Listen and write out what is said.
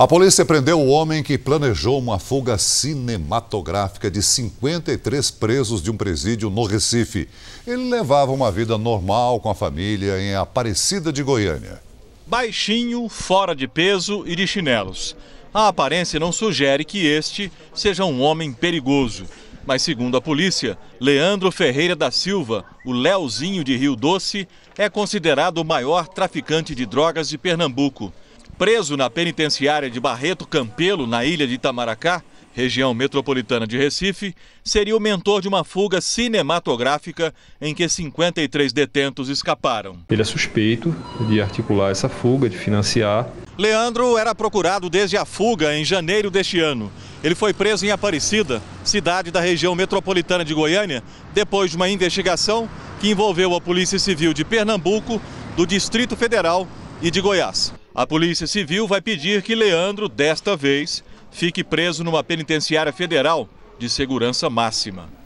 A polícia prendeu o homem que planejou uma fuga cinematográfica de 53 presos de um presídio no Recife. Ele levava uma vida normal com a família em Aparecida de Goiânia. Baixinho, fora de peso e de chinelos. A aparência não sugere que este seja um homem perigoso. Mas, segundo a polícia, Leandro Ferreira da Silva, o Leozinho de Rio Doce, é considerado o maior traficante de drogas de Pernambuco preso na penitenciária de Barreto Campelo, na ilha de Itamaracá, região metropolitana de Recife, seria o mentor de uma fuga cinematográfica em que 53 detentos escaparam. Ele é suspeito de articular essa fuga, de financiar. Leandro era procurado desde a fuga em janeiro deste ano. Ele foi preso em Aparecida, cidade da região metropolitana de Goiânia, depois de uma investigação que envolveu a Polícia Civil de Pernambuco, do Distrito Federal e de Goiás. A Polícia Civil vai pedir que Leandro, desta vez, fique preso numa penitenciária federal de segurança máxima.